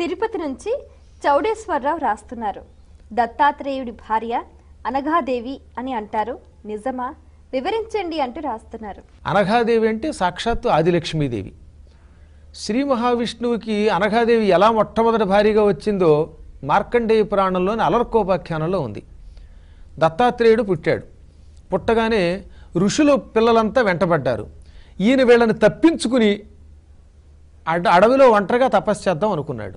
తిరుపతి నుంచి చౌడేశ్వరరావు రాస్తున్నారు దత్తాత్రేయుడి భార్య అనఘాదేవి అని అంటారు నిజమా వివరించండి అంటూ రాస్తున్నారు అనఘాదేవి అంటే సాక్షాత్తు ఆదిలక్ష్మీదేవి శ్రీ మహావిష్ణువుకి అనఘాదేవి ఎలా మొట్టమొదటి భారీగా వచ్చిందో మార్కండేయ పురాణంలోని అలర్కోపాఖ్యానంలో ఉంది దత్తాత్రేయుడు పుట్టాడు పుట్టగానే ఋషుల పిల్లలంతా వెంటబడ్డారు ఈయన వీళ్ళని తప్పించుకుని అడవిలో ఒంటరిగా తపస్సు చేద్దాం అనుకున్నాడు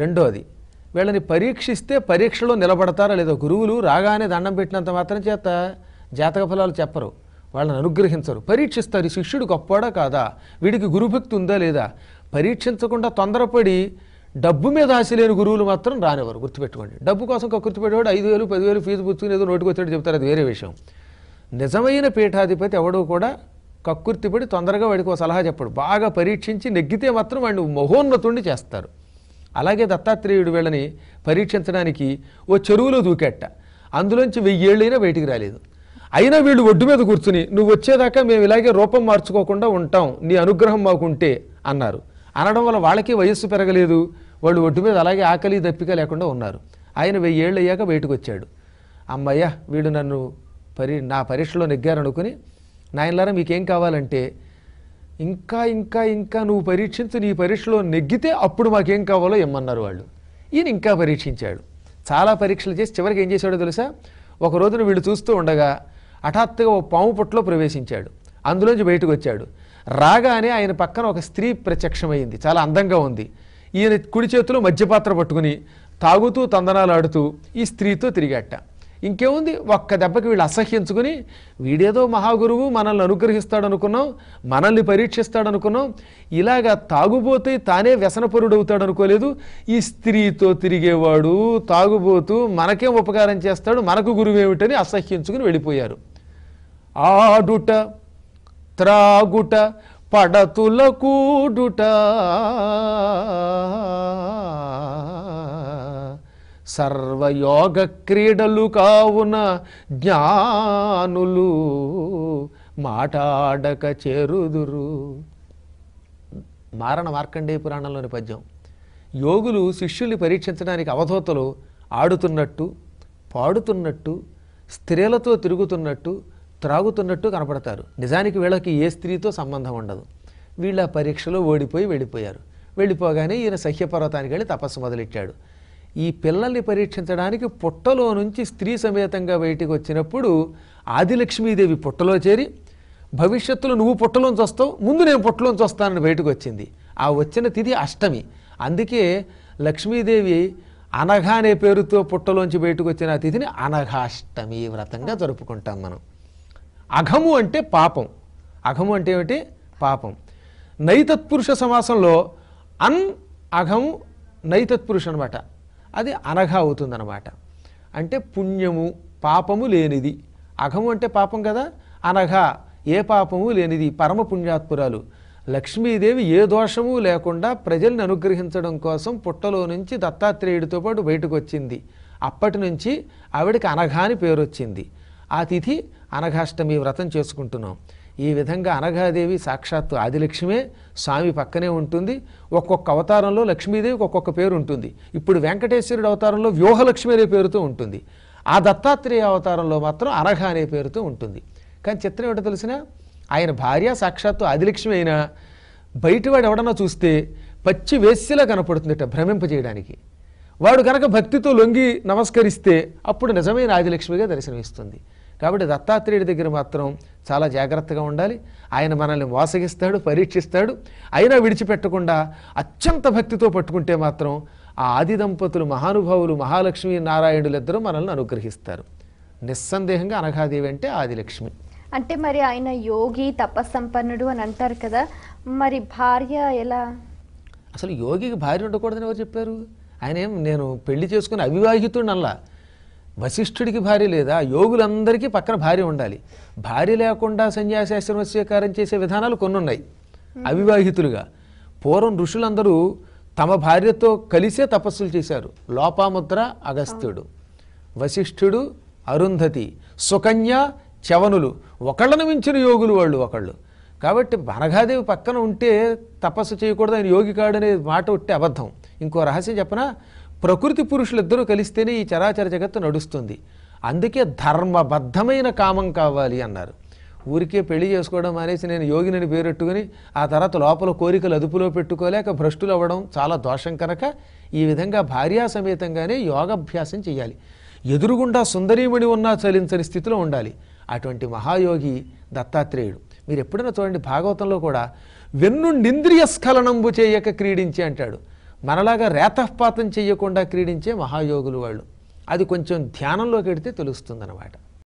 రెండోది వీళ్ళని పరీక్షిస్తే పరీక్షలో నిలబడతారా లేదా గురువులు రాగానే దండం పెట్టినంత మాత్రం చేత జాతక ఫలాలు చెప్పరు వాళ్ళని అనుగ్రహించరు పరీక్షిస్తారు శిష్యుడు గొప్పవాడా కాదా వీడికి గురుభక్తి ఉందా లేదా పరీక్షించకుండా తొందరపడి డబ్బు మీద ఆశ లేని గురువులు మాత్రం రానివ్వరు గుర్తుపెట్టుకోండి డబ్బు కోసం గుర్తుపెట్టేవాడు ఐదు వేలు పదివేలు ఫీజు పుచ్చుకుని ఏదో నోటికి వచ్చాడు చెప్తారు అది వేరే విషయం నిజమైన పీఠాధిపతి ఎవడో కూడా కక్కుర్తిపడి తొందరగా వాడికి ఒక సలహా చెప్పాడు బాగా పరీక్షించి నెగ్గితే మాత్రం వాడిని మహోన్నతుండి చేస్తారు అలాగే దత్తాత్రేయుడు వీళ్ళని పరీక్షించడానికి ఓ చెరువులో దూకెట్ట అందులోంచి వెయ్యేళ్ళైనా బయటికి రాలేదు అయినా వీళ్ళు ఒడ్డు మీద కూర్చుని నువ్వు వచ్చేదాకా మేము ఇలాగే రూపం మార్చుకోకుండా ఉంటాం నీ అనుగ్రహం మాకుంటే అన్నారు అనడం వల్ల వాళ్ళకి వయస్సు పెరగలేదు వాళ్ళు ఒడ్డు మీద అలాగే ఆకలి దప్పిక లేకుండా ఉన్నారు ఆయన వెయ్యేళ్ళు అయ్యాక బయటకు వచ్చాడు అమ్మయ్యా వీడు నన్ను పరి నా పరీక్షలో నెగ్గారనుకుని నాయనలారా మీకేం కావాలంటే ఇంకా ఇంకా ఇంకా నువ్వు పరీక్షించు నీ పరీక్షలో నెగ్గితే అప్పుడు మాకేం కావాలో ఇమ్మన్నారు వాళ్ళు ఈయన ఇంకా పరీక్షించాడు చాలా పరీక్షలు చేసి చివరికి ఏం చేశాడో తెలుసా ఒక రోజున వీళ్ళు చూస్తూ ఉండగా హఠాత్తుగా ఓ పాము పుట్టలో ప్రవేశించాడు అందులోంచి బయటకు వచ్చాడు రాగానే ఆయన పక్కన ఒక స్త్రీ ప్రత్యక్షమైంది చాలా అందంగా ఉంది ఈయన కుడి చేతిలో మధ్యపాత్ర పట్టుకుని తాగుతూ తందనాలు ఆడుతూ ఈ స్త్రీతో తిరిగట్ట ఇంకేముంది ఒక్క దెబ్బకి వీళ్ళు అసహ్యించుకుని వీడేదో మహాగురువు మనల్ని అనుగ్రహిస్తాడు అనుకున్నాం మనల్ని పరీక్షిస్తాడు అనుకున్నాం ఇలాగ తాగుబోతే తానే అవుతాడు అనుకోలేదు ఈ స్త్రీతో తిరిగేవాడు తాగుబోతూ మనకేం ఉపకారం చేస్తాడు మనకు గురువేమిటని అసహ్యించుకుని వెళ్ళిపోయారు ఆడుట త్రాగుట పడతుల కూడుట సర్వయోగ క్రీడలు కావున జ్ఞానులు మాటాడక చేరుదురు మారణ మార్కండేయ పురాణంలోని పద్యం యోగులు శిష్యుల్ని పరీక్షించడానికి అవధూతలు ఆడుతున్నట్టు పాడుతున్నట్టు స్త్రీలతో తిరుగుతున్నట్టు త్రాగుతున్నట్టు కనపడతారు నిజానికి వీళ్ళకి ఏ స్త్రీతో సంబంధం ఉండదు వీళ్ళ పరీక్షలో ఓడిపోయి వెళ్ళిపోయారు వెళ్ళిపోగానే ఈయన సహ్యపర్వతానికి వెళ్ళి తపస్సు మొదలెట్టాడు ఈ పిల్లల్ని పరీక్షించడానికి పుట్టలో నుంచి స్త్రీ సమేతంగా బయటికి వచ్చినప్పుడు ఆదిలక్ష్మీదేవి పుట్టలో చేరి భవిష్యత్తులో నువ్వు పుట్టలోంచి వస్తావు ముందు నేను పుట్టలోంచి వస్తానని బయటకు వచ్చింది ఆ వచ్చిన తిథి అష్టమి అందుకే లక్ష్మీదేవి అనఘ అనే పేరుతో పుట్టలోంచి బయటకు వచ్చిన తిథిని అనఘాష్టమి వ్రతంగా జరుపుకుంటాం మనం అఘము అంటే పాపం అఘము అంటే ఏమిటి పాపం నైతత్పురుష సమాసంలో అన్ అఘము నైతత్పురుష అనమాట అది అనఘ అవుతుందన్నమాట అంటే పుణ్యము పాపము లేనిది అఘము అంటే పాపం కదా అనఘ ఏ పాపము లేనిది పరమ పుణ్యాత్పురాలు లక్ష్మీదేవి ఏ దోషము లేకుండా ప్రజల్ని అనుగ్రహించడం కోసం పుట్టలో నుంచి దత్తాత్రేయుడితో పాటు బయటకు వచ్చింది అప్పటి నుంచి ఆవిడకి అనఘ పేరు వచ్చింది ఆ తిథి అనఘాష్టమి వ్రతం చేసుకుంటున్నాం ఈ విధంగా అనఘాదేవి సాక్షాత్తు ఆదిలక్ష్మే స్వామి పక్కనే ఉంటుంది ఒక్కొక్క అవతారంలో లక్ష్మీదేవికి ఒక్కొక్క పేరు ఉంటుంది ఇప్పుడు వెంకటేశ్వరుడు అవతారంలో వ్యూహలక్ష్మి అనే పేరుతో ఉంటుంది ఆ దత్తాత్రేయ అవతారంలో మాత్రం అనఘ అనే పేరుతో ఉంటుంది కానీ చిత్రం ఏమిటో తెలిసిన ఆయన భార్య సాక్షాత్తు ఆదిలక్ష్మి అయినా బయటవాడు ఎవడన్నా చూస్తే పచ్చి వేస్యలా కనపడుతుందట భ్రమింపజేయడానికి వాడు కనుక భక్తితో లొంగి నమస్కరిస్తే అప్పుడు నిజమైన ఆదిలక్ష్మిగా దర్శనమిస్తుంది కాబట్టి దత్తాత్రేయుడి దగ్గర మాత్రం చాలా జాగ్రత్తగా ఉండాలి ఆయన మనల్ని మోసగిస్తాడు పరీక్షిస్తాడు అయినా విడిచిపెట్టకుండా అత్యంత భక్తితో పట్టుకుంటే మాత్రం ఆ ఆది దంపతులు మహానుభావులు మహాలక్ష్మి నారాయణులు ఇద్దరు మనల్ని అనుగ్రహిస్తారు నిస్సందేహంగా అనఘాదేవి అంటే ఆదిలక్ష్మి అంటే మరి ఆయన యోగి తపస్సంపన్నుడు అని అంటారు కదా మరి భార్య ఎలా అసలు యోగికి భార్య ఉండకూడదని ఎవరు చెప్పారు ఆయన ఏం నేను పెళ్లి చేసుకుని అవివాహితుడు నల్లా వశిష్ఠుడికి భార్య లేదా యోగులందరికీ పక్కన భార్య ఉండాలి భార్య లేకుండా సన్యాసాశ్రమ స్వీకారం చేసే విధానాలు కొన్ని ఉన్నాయి అవివాహితులుగా పూర్వం ఋషులందరూ తమ భార్యతో కలిసే తపస్సులు చేశారు లోపాముద్ర అగస్త్యుడు వశిష్ఠుడు అరుంధతి సుకన్య చవనులు ఒకళ్ళను మించిన యోగులు వాళ్ళు ఒకళ్ళు కాబట్టి వనగాదేవి పక్కన ఉంటే తపస్సు చేయకూడదు ఆయన యోగి కాడనే మాట ఉట్టి అబద్ధం ఇంకో రహస్యం చెప్పనా ప్రకృతి పురుషులిద్దరూ కలిస్తేనే ఈ చరాచర జగత్తు నడుస్తుంది అందుకే ధర్మబద్ధమైన కామం కావాలి అన్నారు ఊరికే పెళ్లి చేసుకోవడం అనేసి నేను యోగిని పేరెట్టుకుని ఆ తర్వాత లోపల కోరికలు అదుపులో పెట్టుకోలేక భ్రష్టులు అవ్వడం చాలా దోషం కనుక ఈ విధంగా భార్యా సమేతంగానే యోగాభ్యాసం చేయాలి ఎదురుగుండా సుందరీమణి ఉన్నా చలించని స్థితిలో ఉండాలి అటువంటి మహాయోగి దత్తాత్రేయుడు మీరు ఎప్పుడైనా చూడండి భాగవతంలో కూడా వెన్ను నింద్రియ స్ఖలనంబు చేయక క్రీడించి అంటాడు మనలాగా రేతపాతం చేయకుండా క్రీడించే మహాయోగులు వాళ్ళు అది కొంచెం ధ్యానంలోకి వెడితే అనమాట